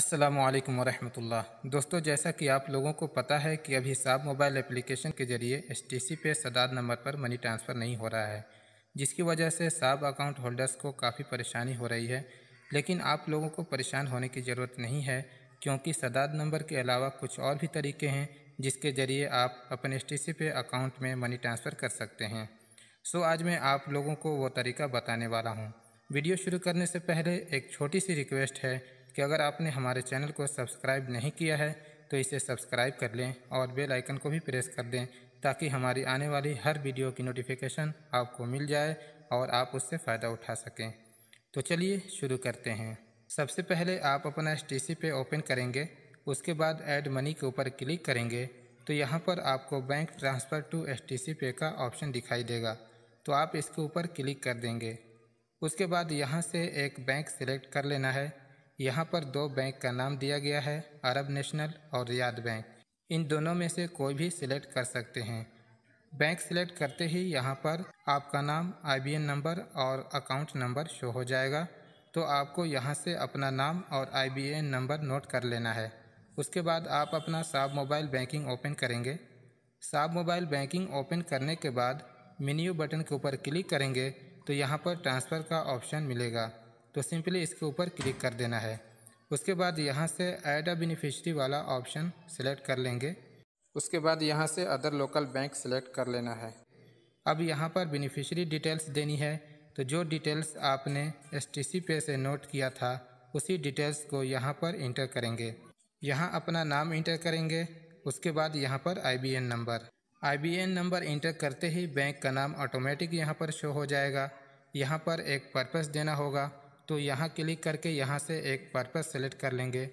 अस्सलाम वालेकुम दोस्तों जैसा कि आप लोगों को पता है कि अभी साब मोबाइल एप्लीकेशन के जरिए S T C pay Sadad number पर मनी ट्रांसफ़र नहीं हो रहा है जिसकी वजह से साब अकाउंट होल्डर्स को काफ़ी परेशानी हो रही है लेकिन आप लोगों को परेशान होने की ज़रूरत नहीं है क्योंकि सदाद नंबर के अलावा कुछ और भी तरीके हैं जिसके ज़रिए आप अपने एस टी सी पे अकाउंट में मनी ट्रांसफ़र कर सकते हैं सो आज मैं आप लोगों को वो तरीका बताने वाला हूँ वीडियो शुरू करने से पहले एक छोटी सी रिक्वेस्ट है कि अगर आपने हमारे चैनल को सब्सक्राइब नहीं किया है तो इसे सब्सक्राइब कर लें और बेल आइकन को भी प्रेस कर दें ताकि हमारी आने वाली हर वीडियो की नोटिफिकेशन आपको मिल जाए और आप उससे फ़ायदा उठा सकें तो चलिए शुरू करते हैं सबसे पहले आप अपना एस टी सी पे ओपन करेंगे उसके बाद ऐड मनी के ऊपर क्लिक करेंगे तो यहाँ पर आपको bank transfer to S T C pay का ऑप्शन दिखाई देगा तो आप इसके ऊपर क्लिक कर देंगे उसके बाद यहाँ से एक बैंक सिलेक्ट कर लेना है यहाँ पर दो बैंक का नाम दिया गया है अरब नेशनल और रियाद बैंक इन दोनों में से कोई भी सिलेक्ट कर सकते हैं बैंक सिलेक्ट करते ही यहाँ पर आपका नाम आई नंबर और अकाउंट नंबर शो हो जाएगा तो आपको यहाँ से अपना नाम और आई नंबर नोट कर लेना है उसके बाद आप अपना साब मोबाइल बैंकिंग ओपन करेंगे साब मोबाइल बैंकिंग ओपन करने के बाद मेन्यू बटन के ऊपर क्लिक करेंगे तो यहाँ पर ट्रांसफ़र का ऑप्शन मिलेगा तो सिंपली इसके ऊपर क्लिक कर देना है उसके बाद यहाँ से ऐड अ बेनिफिशरी वाला ऑप्शन सेलेक्ट कर लेंगे उसके बाद यहाँ से अदर लोकल बैंक सेलेक्ट कर लेना है अब यहाँ पर बेनिफिशरी डिटेल्स देनी है तो जो डिटेल्स आपने एस पे से नोट किया था उसी डिटेल्स को यहाँ पर इंटर करेंगे यहाँ अपना नाम इंटर करेंगे उसके बाद यहाँ पर N number N number enter करते ही बैंक का नाम ऑटोमेटिक यहाँ पर शो हो जाएगा यहाँ पर एक पर्पस देना होगा तो यहाँ क्लिक करके यहाँ से एक पर्पज़ सेलेक्ट कर लेंगे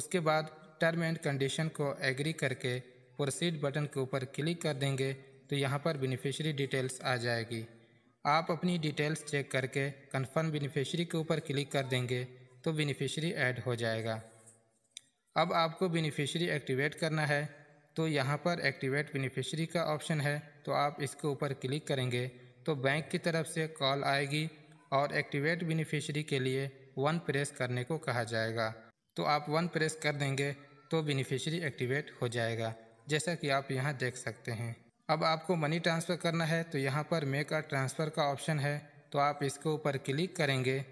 उसके बाद टर्म एंड कंडीशन को एग्री करके प्रोसीड बटन के ऊपर क्लिक कर देंगे तो यहाँ पर बेनिफिशरी डिटेल्स आ जाएगी आप अपनी डिटेल्स चेक करके कन्फर्म बेनिफिशरी के ऊपर क्लिक कर देंगे तो बेनिफिशरी ऐड हो जाएगा अब आपको बेनिफिशरी एक्टिवेट करना है तो यहाँ पर एक्टिवेट बेनिफिशरी का ऑप्शन है तो आप इसके ऊपर क्लिक करेंगे तो बैंक की तरफ से कॉल आएगी और एक्टिवेट बेनिफिशरी के लिए वन प्रेस करने को कहा जाएगा तो आप वन प्रेस कर देंगे तो बेनिफिशरी एक्टिवेट हो जाएगा जैसा कि आप यहाँ देख सकते हैं अब आपको मनी ट्रांसफ़र करना है तो यहाँ पर मेक आ ट्रांसफ़र का ऑप्शन है तो आप इसके ऊपर क्लिक करेंगे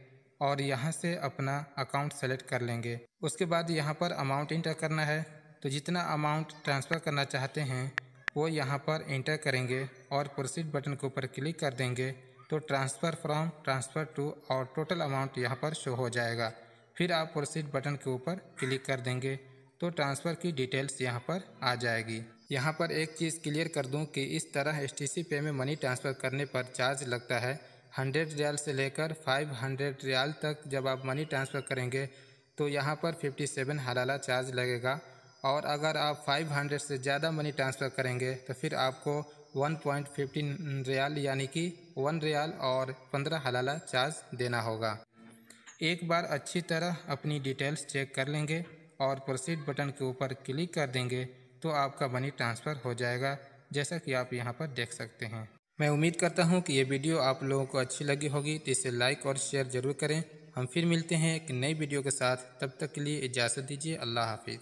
और यहाँ से अपना अकाउंट सेलेक्ट कर लेंगे उसके बाद यहाँ पर अमाउंट इंटर करना है तो जितना अमाउंट ट्रांसफ़र करना चाहते हैं वो यहाँ पर इंटर करेंगे और प्रोसीड बटन के ऊपर क्लिक कर देंगे तो ट्रांसफ़र फ्रॉम ट्रांसफ़र टू और टोटल अमाउंट यहाँ पर शो हो जाएगा फिर आप प्रोसीड बटन के ऊपर क्लिक कर देंगे तो ट्रांसफ़र की डिटेल्स यहाँ पर आ जाएगी यहाँ पर एक चीज़ क्लियर कर दूँ कि इस तरह एस टी पे में मनी ट्रांसफ़र करने पर चार्ज लगता है हंड्रेड रियाल से लेकर फाइव हंड्रेड रियाल तक जब आप मनी ट्रांसफ़र करेंगे तो यहाँ पर फिफ्टी सेवन हलाला चार्ज लगेगा और अगर आप फाइव हंड्रेड से ज़्यादा मनी ट्रांसफ़र करेंगे तो फिर आपको वन पॉइंट फिफ्टीन रियाल यानी कि वन रियाल और पंद्रह हलाला चार्ज देना होगा एक बार अच्छी तरह अपनी डिटेल्स चेक कर लेंगे और प्रोसीड बटन के ऊपर क्लिक कर देंगे तो आपका मनी ट्रांसफ़र हो जाएगा जैसा कि आप यहाँ पर देख सकते हैं मैं उम्मीद करता हूँ कि ये वीडियो आप लोगों को अच्छी लगी होगी तो इसे लाइक और शेयर ज़रूर करें हम फिर मिलते हैं एक नई वीडियो के साथ तब तक के लिए इजाज़त दीजिए अल्लाह हाफिज़